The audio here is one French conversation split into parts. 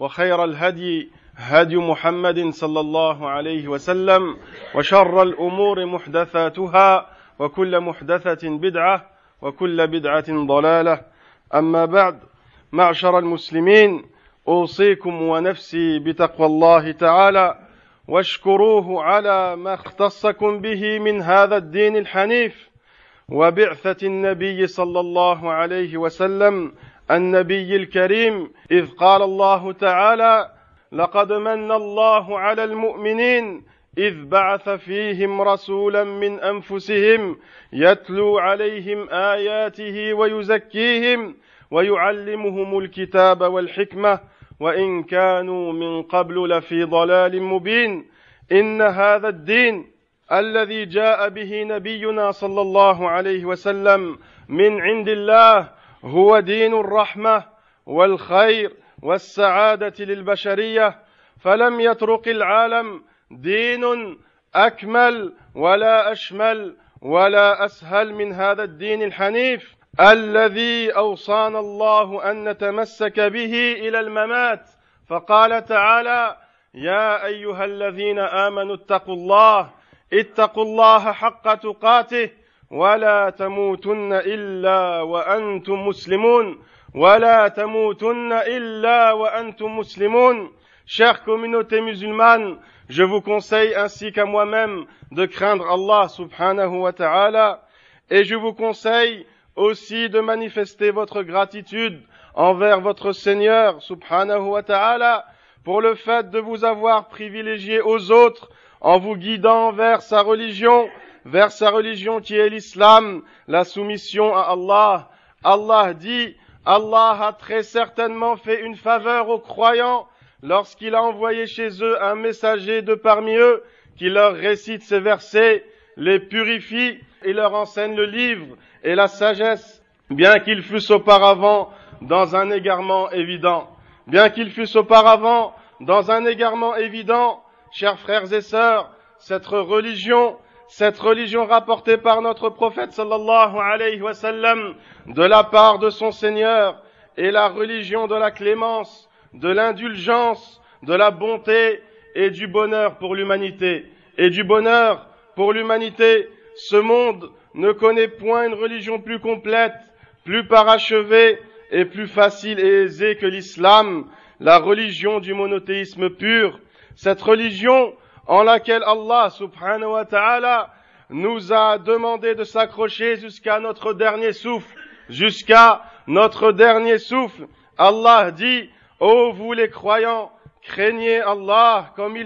وخير الهدي هدي محمد صلى الله عليه وسلم وشر الأمور محدثاتها وكل محدثة بدعة وكل بدعة ضلالة أما بعد معشر المسلمين أوصيكم ونفسي بتقوى الله تعالى واشكروه على ما اختصكم به من هذا الدين الحنيف وبعثة النبي صلى الله عليه وسلم النبي الكريم إذ قال الله تعالى لقد من الله على المؤمنين إذ بعث فيهم رسولا من أنفسهم يتلو عليهم آياته ويزكيهم ويعلمهم الكتاب والحكمة وإن كانوا من قبل لفي ضلال مبين إن هذا الدين الذي جاء به نبينا صلى الله عليه وسلم من عند الله هو دين الرحمه والخير والسعاده للبشريه فلم يترك العالم دين اكمل ولا اشمل ولا اسهل من هذا الدين الحنيف الذي اوصانا الله ان نتمسك به الى الممات فقال تعالى يا ايها الذين امنوا اتقوا الله اتقوا الله حق تقاته ولا تموتن إلا illa wa Chère communauté musulmane, je vous conseille ainsi qu'à moi-même de craindre Allah subhanahu wa ta'ala et je vous conseille aussi de manifester votre gratitude envers votre Seigneur subhanahu wa ta'ala pour le fait de vous avoir privilégié aux autres en vous guidant vers sa religion vers sa religion qui est l'islam, la soumission à Allah. Allah dit, Allah a très certainement fait une faveur aux croyants lorsqu'il a envoyé chez eux un messager de parmi eux qui leur récite ces versets, les purifie et leur enseigne le livre et la sagesse, bien qu'ils fussent auparavant dans un égarement évident. Bien qu'ils fussent auparavant dans un égarement évident, chers frères et sœurs, cette religion cette religion rapportée par notre prophète sallallahu alayhi wa sallam de la part de son Seigneur est la religion de la clémence, de l'indulgence, de la bonté et du bonheur pour l'humanité. Et du bonheur pour l'humanité, ce monde ne connaît point une religion plus complète, plus parachevée et plus facile et aisée que l'islam, la religion du monothéisme pur. Cette religion en laquelle Allah subhanahu wa ta'ala nous a demandé de s'accrocher jusqu'à notre dernier souffle, jusqu'à notre dernier souffle. Allah dit, ô oh, vous les croyants, craignez Allah comme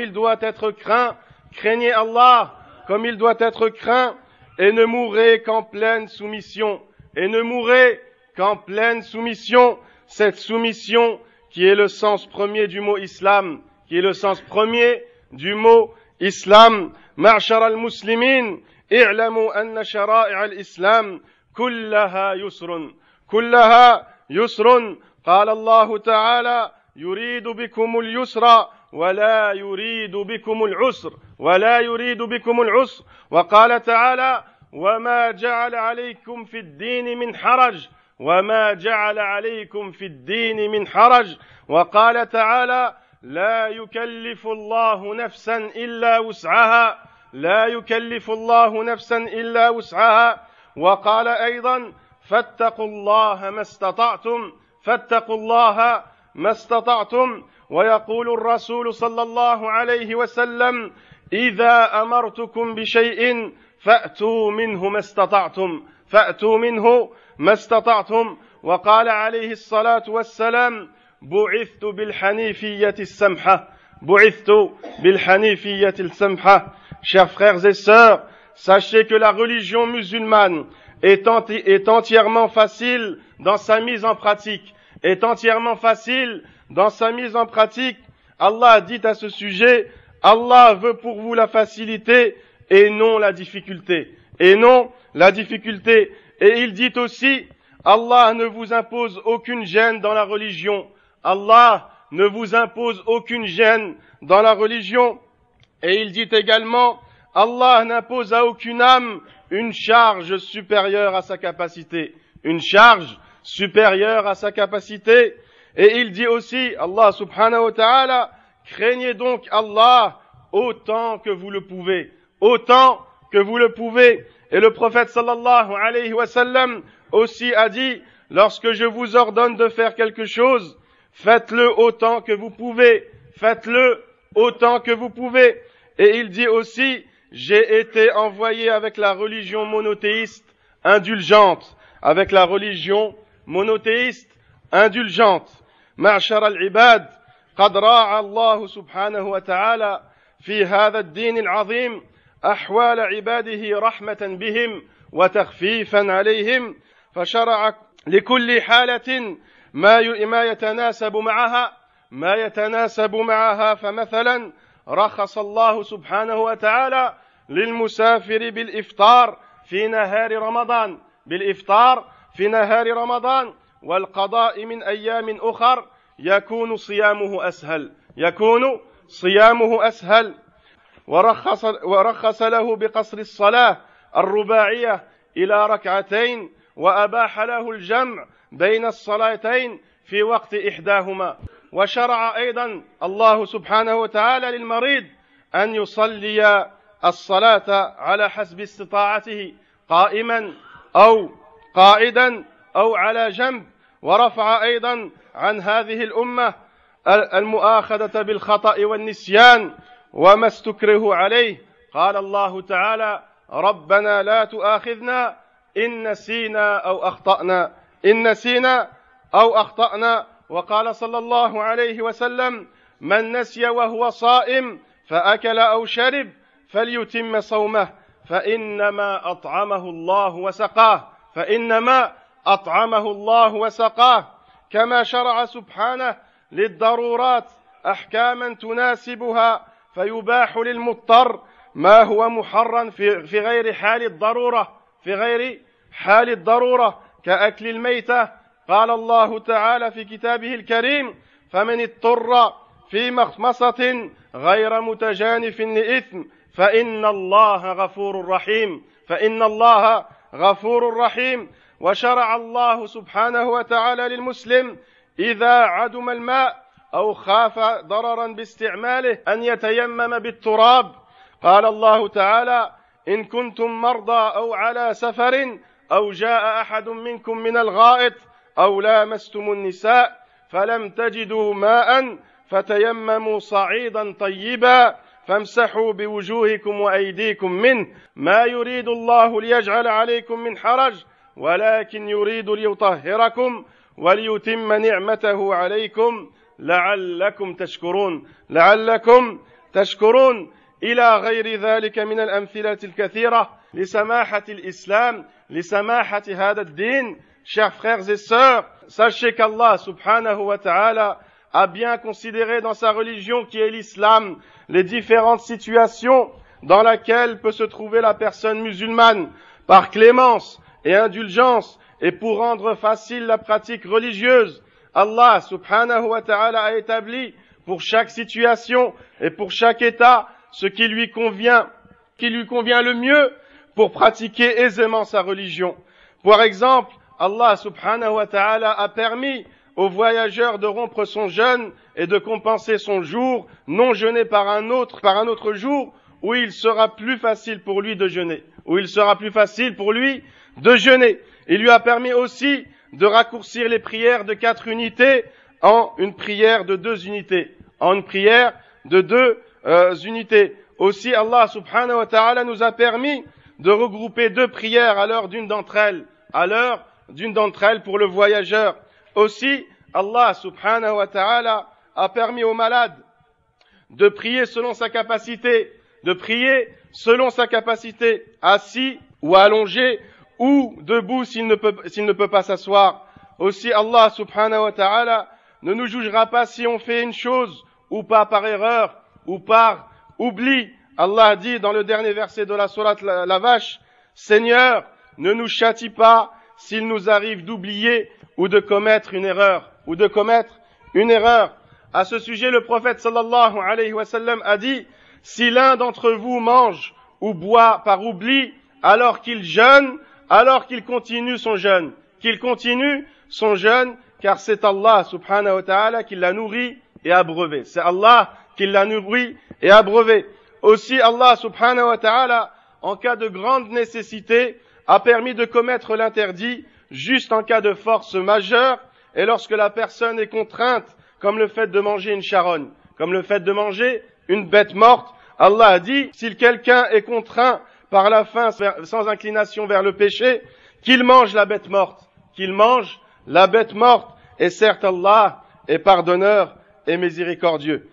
il doit être craint, craignez Allah comme il doit être craint, et ne mourrez qu'en pleine soumission, et ne mourrez qu'en pleine soumission, cette soumission qui est le sens premier du mot islam, qui est le sens premier du mot islam, ma'shar al-muslimin, i'lamu anna shara'i' al-islam kullaha yusrun. Kullaha yusrun. قال الله تعالى يريد بكم اليسر ولا يريد بكم العسر ولا يريد بكم العسر وقال تعالى وما جعل عليكم في الدين من حرج وما جعل عليكم في الدين من حرج وقال تعالى لا يكلف الله نفسا الا وسعها لا يكلف الله نفسا الا وسعها وقال ايضا فاتقوا الله ما استطعتم فاتقوا الله ما استطعتم ويقول الرسول صلى الله عليه وسلم اذا امرتكم بشيء فاتوا منه ما استطعتم فاتوا منه ما استطعتم وقال عليه الصلاه والسلام Chers frères et sœurs, sachez que la religion musulmane entièrement facile dans sa mise en pratique, est entièrement facile dans sa mise en pratique. Allah dit à ce sujet, Allah veut pour vous la facilité et non la difficulté. Et non la difficulté. Et il dit aussi, Allah ne vous impose aucune gêne dans la religion. Allah ne vous impose aucune gêne dans la religion. Et il dit également, Allah n'impose à aucune âme une charge supérieure à sa capacité. Une charge supérieure à sa capacité. Et il dit aussi, Allah subhanahu wa ta'ala, craignez donc Allah autant que vous le pouvez. Autant que vous le pouvez. Et le prophète sallallahu alayhi wa sallam aussi a dit, lorsque je vous ordonne de faire quelque chose, Faites-le autant que vous pouvez. Faites-le autant que vous pouvez. Et il dit aussi, j'ai été envoyé avec la religion monothéiste indulgente, avec la religion monothéiste indulgente. معشر العباد قد راعى الله سبحانه al في هذا الدين rahmatan bihim wa رحمه بهم وتخفيفا عليهم li kulli halatin. » ما ما يتناسب معها ما يتناسب معها فمثلا رخص الله سبحانه وتعالى للمسافر بالافطار في نهار رمضان بالافطار في نهار رمضان والقضاء من ايام اخر يكون صيامه اسهل يكون صيامه اسهل ورخص ورخص له بقصر الصلاه الرباعيه الى ركعتين وأباح له الجمع بين الصلاتين في وقت إحداهما وشرع أيضا الله سبحانه وتعالى للمريض أن يصلي الصلاة على حسب استطاعته قائما أو قائدا أو على جنب ورفع أيضا عن هذه الأمة المؤاخذة بالخطأ والنسيان وما استكره عليه قال الله تعالى ربنا لا تؤاخذنا إن نسينا أو أخطأنا إن نسينا أو أخطأنا وقال صلى الله عليه وسلم من نسي وهو صائم فأكل أو شرب فليتم صومه فإنما أطعمه الله وسقاه فإنما أطعمه الله وسقاه كما شرع سبحانه للضرورات أحكاما تناسبها فيباح للمضطر ما هو محرم في غير حال الضروره في غير حال الضروره كاكل الميته قال الله تعالى في كتابه الكريم فمن اضطر في مخمصه غير متجانف لاثم فان الله غفور رحيم فان الله غفور رحيم وشرع الله سبحانه وتعالى للمسلم اذا عدم الماء او خاف ضررا باستعماله ان يتيمم بالتراب قال الله تعالى إن كنتم مرضى أو على سفر أو جاء أحد منكم من الغائط أو لامستم النساء فلم تجدوا ماء فتيمموا صعيدا طيبا فامسحوا بوجوهكم وأيديكم منه ما يريد الله ليجعل عليكم من حرج ولكن يريد ليطهركم وليتم نعمته عليكم لعلكم تشكرون لعلكم تشكرون إلى غير ذلك من الأمثلة الكثيرة لسماحة هذا الدين Chers frères et sœurs, sachez qu'Allah subhanahu wa ta'ala a bien considéré dans sa religion qui est l'islam les différentes situations dans laquelle peut se trouver la personne musulmane par clémence et indulgence et pour rendre facile la pratique religieuse. Allah subhanahu wa ta'ala a établi pour chaque situation et pour chaque état ce qui lui convient, qui lui convient le mieux pour pratiquer aisément sa religion. Par exemple, Allah subhanahu wa ta'ala a permis au voyageur de rompre son jeûne et de compenser son jour non jeûné par un autre, par un autre jour où il sera plus facile pour lui de jeûner, où il sera plus facile pour lui de jeûner. Il lui a permis aussi de raccourcir les prières de quatre unités en une prière de deux unités, en une prière de deux euh, unités. Aussi, Allah subhanahu wa ta'ala nous a permis de regrouper deux prières à l'heure d'une d'entre elles, à l'heure d'une d'entre elles pour le voyageur. Aussi, Allah subhanahu wa ta'ala a permis aux malades de prier selon sa capacité, de prier selon sa capacité, assis ou allongé, ou debout s'il ne peut, s'il ne peut pas s'asseoir. Aussi Allah subhanahu wa ta'ala ne nous jugera pas si on fait une chose ou pas par erreur, ou par oubli. Allah a dit dans le dernier verset de la sourate la, vache, Seigneur, ne nous châtie pas s'il nous arrive d'oublier ou de commettre une erreur, ou de commettre une erreur. À ce sujet, le prophète sallallahu alayhi wa sallam a dit, si l'un d'entre vous mange ou boit par oubli, alors qu'il jeûne, alors qu'il continue son jeûne, qu'il continue son jeûne, car c'est Allah subhanahu wa ta'ala qui l'a nourri et abreuvé. C'est Allah qu'il la nourrit et abreuvé. Aussi Allah subhanahu wa ta'ala, en cas de grande nécessité, a permis de commettre l'interdit juste en cas de force majeure et lorsque la personne est contrainte, comme le fait de manger une charogne, comme le fait de manger une bête morte. Allah a dit, si quelqu'un est contraint par la faim sans inclination vers le péché, qu'il mange la bête morte, qu'il mange la bête morte. Et certes, Allah est pardonneur et miséricordieux.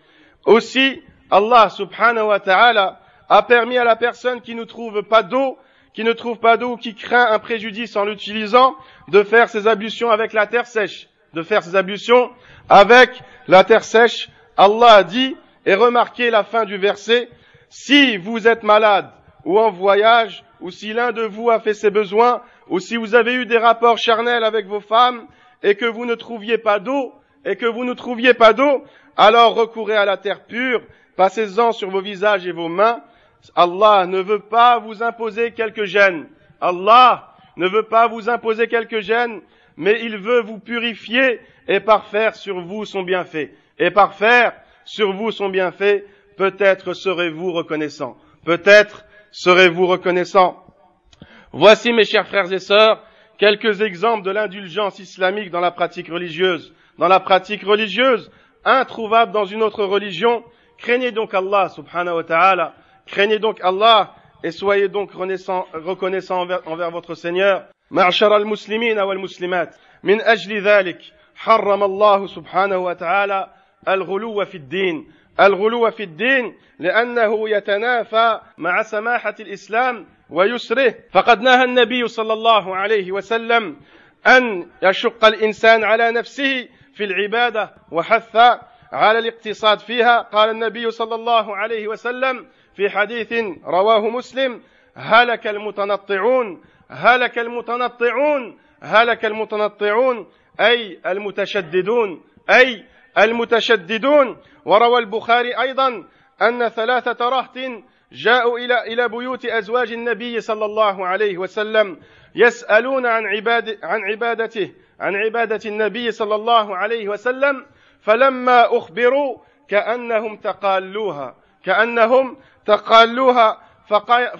Aussi, Allah subhanahu wa ta'ala a permis à la personne qui ne trouve pas d'eau, qui ne trouve pas d'eau qui craint un préjudice en l'utilisant, de faire ses ablutions avec la terre sèche. De faire ses ablutions avec la terre sèche. Allah a dit, et remarquez la fin du verset, si vous êtes malade ou en voyage, ou si l'un de vous a fait ses besoins, ou si vous avez eu des rapports charnels avec vos femmes, et que vous ne trouviez pas d'eau, et que vous ne trouviez pas d'eau, alors recourez à la terre pure, passez-en sur vos visages et vos mains. Allah ne veut pas vous imposer quelques gènes. Allah ne veut pas vous imposer quelques gènes, mais il veut vous purifier et parfaire sur vous son bienfait. Et parfaire sur vous son bienfait, peut-être serez-vous reconnaissant. Peut-être serez-vous reconnaissant. Voici, mes chers frères et sœurs, quelques exemples de l'indulgence islamique dans la pratique religieuse. Dans la pratique religieuse, introuvable dans une autre religion. Craignez donc Allah, subhanahu wa ta'ala. Craignez donc Allah et soyez donc reconnaissants envers, envers votre Seigneur. معشر المسلمين والمسلمات من أجل ذلك حرم الله سبحانه وتعالى الغلو في الدين الغلو في الدين لأنه يتنافى مع سماحة الإسلام ويسره فقد نهى النبي صلى الله عليه وسلم أن يشق الإنسان على نفسه في العبادة وحث على الاقتصاد فيها قال النبي صلى الله عليه وسلم في حديث رواه مسلم هلك المتنطعون هلك المتنطعون هلك المتنطعون أي المتشددون أي المتشددون وروى البخاري أيضا أن ثلاثة رهط جاءوا إلى إلى بيوت أزواج النبي صلى الله عليه وسلم يسألون عن عباد عن عبادته عن عبادة النبي صلى الله عليه وسلم فلما أخبروا كأنهم تقالوها كأنهم تقالوها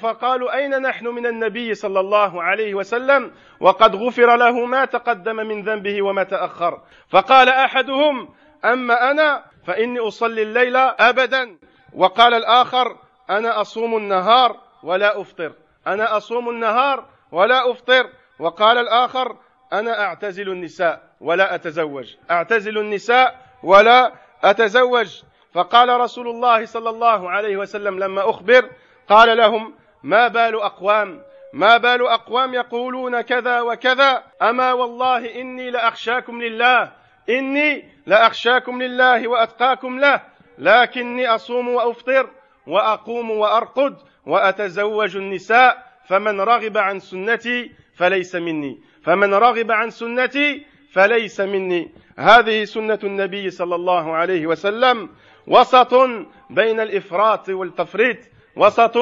فقالوا أين نحن من النبي صلى الله عليه وسلم وقد غفر له ما تقدم من ذنبه وما تأخر فقال أحدهم أما أنا فإني أصلي الليل أبدا وقال الآخر أنا أصوم النهار ولا أفطر أنا أصوم النهار ولا أفطر وقال الآخر أنا أعتزل النساء ولا أتزوج أعتزل النساء ولا أتزوج فقال رسول الله صلى الله عليه وسلم لما أخبر قال لهم ما بال أقوام ما بال أقوام يقولون كذا وكذا أما والله إني لأخشاكم لله إني لأخشاكم لله وأتقاكم له لكني أصوم وأفطر وأقوم وأرقد وأتزوج النساء فمن رغب عن سنتي فليس مني فمن رغب عن سنتي فليس مني هذه سنة النبي صلى الله عليه وسلم وسط بين الإفراط والتفريط وسط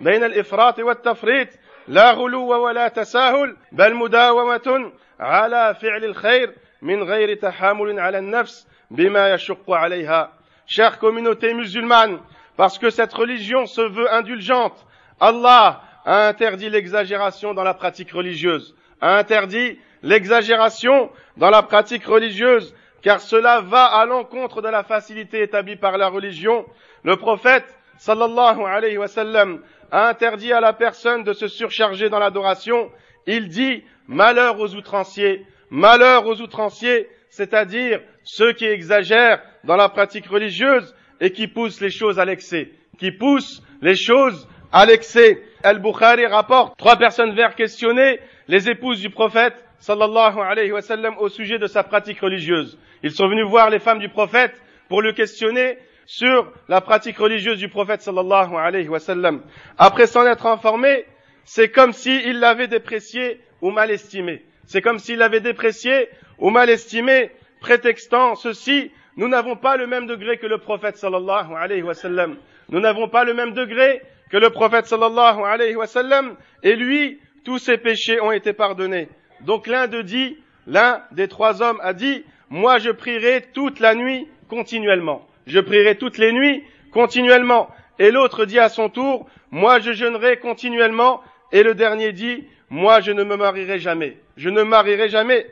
بين الإفراط والتفريط لا غلو ولا تساهل بل مداومة على فعل الخير من غير تحامل على النفس بما يشق عليها شيخ communauté musulmane, parce que cette religion se veut indulgente, Allah a interdit l'exagération dans la pratique religieuse. a interdit l'exagération dans la pratique religieuse, car cela va à l'encontre de la facilité établie par la religion. Le prophète, sallallahu alayhi wa sallam, a interdit à la personne de se surcharger dans l'adoration. Il dit, malheur aux outranciers, malheur aux outranciers, c'est-à-dire ceux qui exagèrent dans la pratique religieuse et qui poussent les choses à l'excès, qui poussent les choses à l'excès. Al-Bukhari rapporte trois personnes vers questionnées les épouses du prophète sallallahu alayhi wa sallam au sujet de sa pratique religieuse. Ils sont venus voir les femmes du prophète pour le questionner sur la pratique religieuse du prophète sallallahu alayhi wa sallam. Après s'en être informé, c'est comme s'il l'avait déprécié ou mal estimé. C'est comme s'il l'avait déprécié ou mal estimé, prétextant ceci, nous n'avons pas le même degré que le prophète sallallahu alayhi wa sallam. Nous n'avons pas le même degré que le prophète sallallahu alayhi wa sallam. Et lui, tous ces péchés ont été pardonnés. Donc l'un de dit, l'un des trois hommes a dit, moi je prierai toute la nuit continuellement. Je prierai toutes les nuits continuellement. Et l'autre dit à son tour, moi je jeûnerai continuellement. Et le dernier dit, moi je ne me marierai jamais. Je ne me marierai jamais.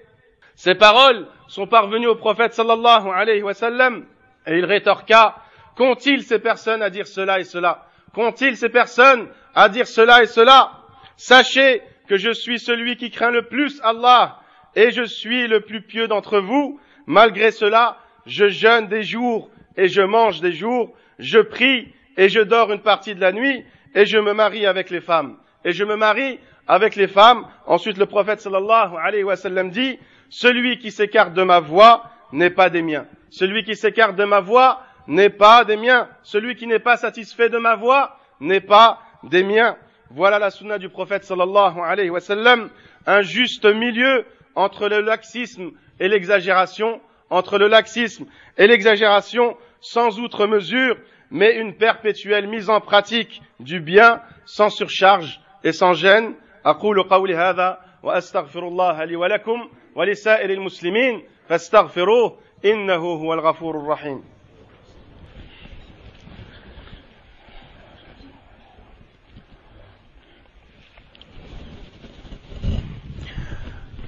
Ces paroles sont parvenues au prophète sallallahu alayhi wa sallam. Et il rétorqua, qu'ont-ils ces personnes à dire cela et cela? Qu'ont-ils ces personnes à dire cela et cela? Sachez que je suis celui qui craint le plus Allah et je suis le plus pieux d'entre vous. Malgré cela, je jeûne des jours et je mange des jours, je prie et je dors une partie de la nuit et je me marie avec les femmes. Et je me marie avec les femmes. Ensuite, le prophète sallallahu alayhi wa sallam dit, celui qui s'écarte de ma voix n'est pas des miens. Celui qui s'écarte de ma voix n'est pas des miens. Celui qui n'est pas satisfait de ma voix n'est pas des miens. Voilà la sunna du prophète sallallahu alayhi wa sallam, un juste milieu entre le laxisme et l'exagération, entre le laxisme et l'exagération sans outre mesure, mais une perpétuelle mise en pratique du bien sans surcharge et sans gêne.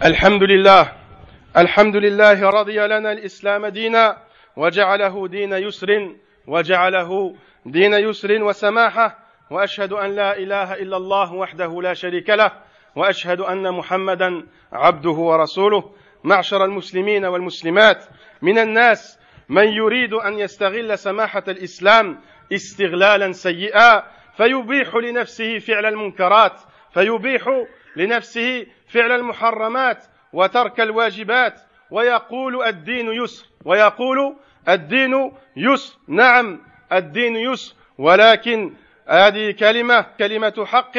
الحمد لله الحمد لله رضي لنا الإسلام دينا وجعله دين يسر وجعله دين يسر وسماحة وأشهد أن لا إله إلا الله وحده لا شريك له وأشهد أن محمدا عبده ورسوله معشر المسلمين والمسلمات من الناس من يريد أن يستغل سماحة الإسلام استغلالا سيئا فيبيح لنفسه فعل المنكرات فيبيح لنفسه فعل المحرمات وترك الواجبات ويقول الدين يسر ويقول الدين يسر نعم الدين يسر ولكن هذه كلمة كلمة حق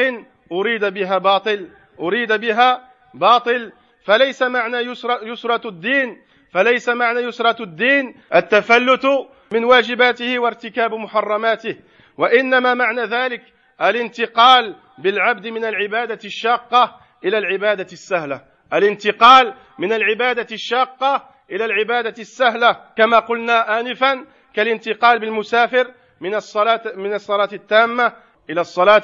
أريد بها باطل أريد بها باطل فليس معنى يسر يسرة الدين فليس معنى يسرة الدين التفلت من واجباته وارتكاب محرماته وإنما معنى ذلك الانتقال بالعبد من العبادة الشاقة إلى العبادة السهلة الانتقال من العبادة الشاقة إلى العبادة السهلة كما قلنا آنفا كالانتقال بالمسافر من الصلاة من الصلاة التامة إلى الصلاة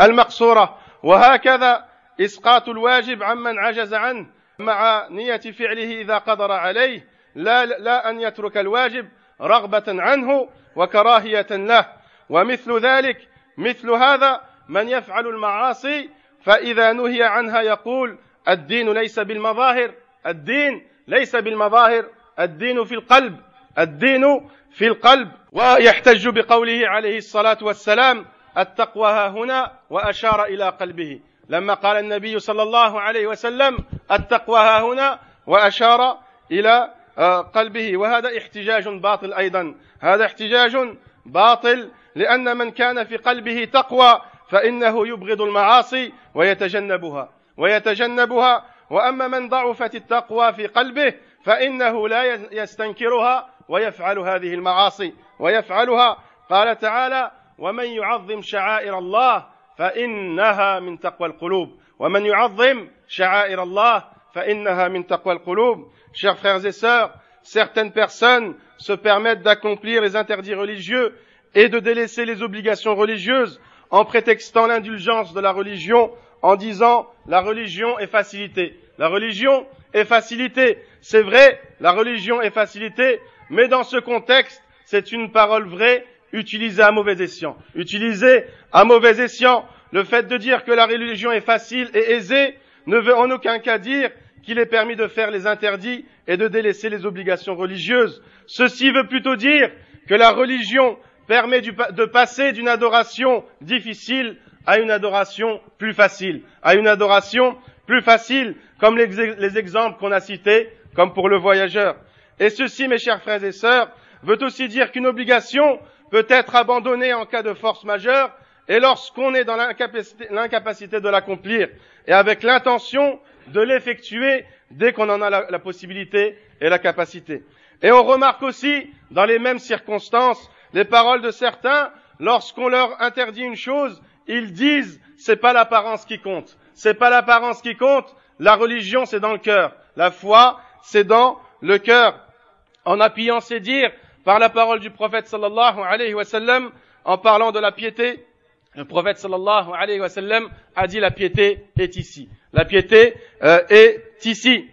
المقصورة وهكذا إسقاط الواجب عمن عجز عنه مع نية فعله إذا قدر عليه لا لا أن يترك الواجب رغبة عنه وكراهية له ومثل ذلك مثل هذا من يفعل المعاصي فإذا نهي عنها يقول الدين ليس بالمظاهر الدين ليس بالمظاهر الدين في القلب الدين في القلب ويحتج بقوله عليه الصلاة والسلام التقوى ها هنا وأشار إلى قلبه لما قال النبي صلى الله عليه وسلم التقوى ها هنا وأشار إلى آه، قلبه وهذا احتجاج باطل أيضا هذا احتجاج باطل لأن من كان في قلبه تقوى فإنه يبغض المعاصي ويتجنبها ويتجنبها وأما من ضعفت التقوى في قلبه فإنه لا يستنكرها ويفعل هذه المعاصي ويفعلها قال تعالى ومن يعظم شعائر الله فإنها من تقوى القلوب ومن يعظم شعائر الله فإنها من تقوى القلوب Chers frères et sœurs, certaines personnes se permettent d'accomplir les interdits religieux et de délaisser les obligations religieuses en prétextant l'indulgence de la religion en disant la religion est facilitée. La religion est facilitée. C'est vrai, la religion est facilitée, mais dans ce contexte, c'est une parole vraie utilisée à mauvais escient. Utilisée à mauvais escient, le fait de dire que la religion est facile et aisée ne veut en aucun cas dire qu'il est permis de faire les interdits et de délaisser les obligations religieuses. Ceci veut plutôt dire que la religion permet de passer d'une adoration difficile à une adoration plus facile, à une adoration plus facile, comme les, exemples qu'on a cités, comme pour le voyageur. Et ceci, mes chers frères et sœurs, veut aussi dire qu'une obligation peut être abandonnée en cas de force majeure et lorsqu'on est dans l'incapacité de l'accomplir et avec l'intention de l'effectuer dès qu'on en a la, possibilité et la capacité. Et on remarque aussi, dans les mêmes circonstances, les paroles de certains, lorsqu'on leur interdit une chose, ils disent c'est pas l'apparence qui compte. C'est pas l'apparence qui compte. La religion, c'est dans le cœur. La foi, c'est dans le cœur. En appuyant ces dires par la parole du prophète sallallahu alayhi wa sallam, en parlant de la piété, le prophète sallallahu alayhi wa sallam a dit la piété est ici. La piété euh, est ici.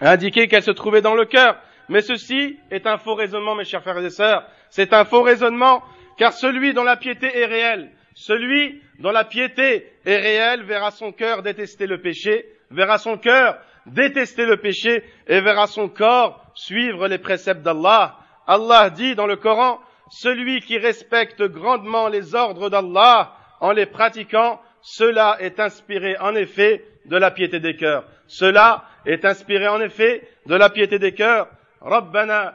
A indiqué qu'elle se trouvait dans le cœur. Mais ceci est un faux raisonnement, mes chers frères et sœurs. C'est un faux raisonnement, car celui dont la piété est réelle, celui dont la piété est réelle verra son cœur détester le péché, verra son cœur détester le péché et verra son corps suivre les préceptes d'Allah. Allah dit dans le Coran, celui qui respecte grandement les ordres d'Allah en les pratiquant, cela est inspiré en effet de la piété des cœurs. Cela est inspiré en effet de la piété des cœurs. Rabbana »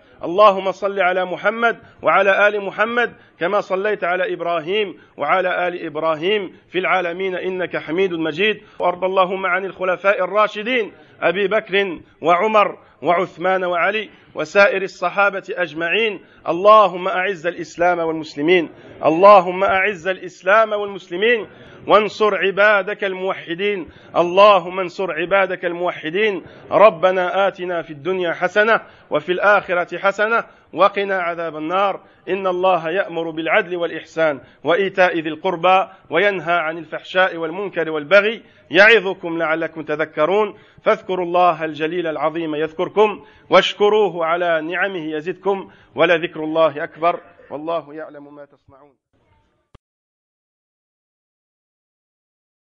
اللهم صل على محمد وعلى ال محمد كما صليت على ابراهيم وعلى ال ابراهيم في العالمين انك حميد مجيد وارض اللهم عن الخلفاء الراشدين ابي بكر وعمر وعثمان وعلي وسائر الصحابه اجمعين اللهم اعز الاسلام والمسلمين اللهم اعز الاسلام والمسلمين وانصر عبادك الموحدين اللهم انصر عبادك الموحدين ربنا آتنا في الدنيا حسنة وفي الآخرة حسنة وقنا عذاب النار إن الله يأمر بالعدل والإحسان وإيتاء ذي القربى وينهى عن الفحشاء والمنكر والبغي يعظكم لعلكم تذكرون فاذكروا الله الجليل العظيم يذكركم واشكروه على نعمه يزدكم ولذكر الله أكبر والله يعلم ما تصنعون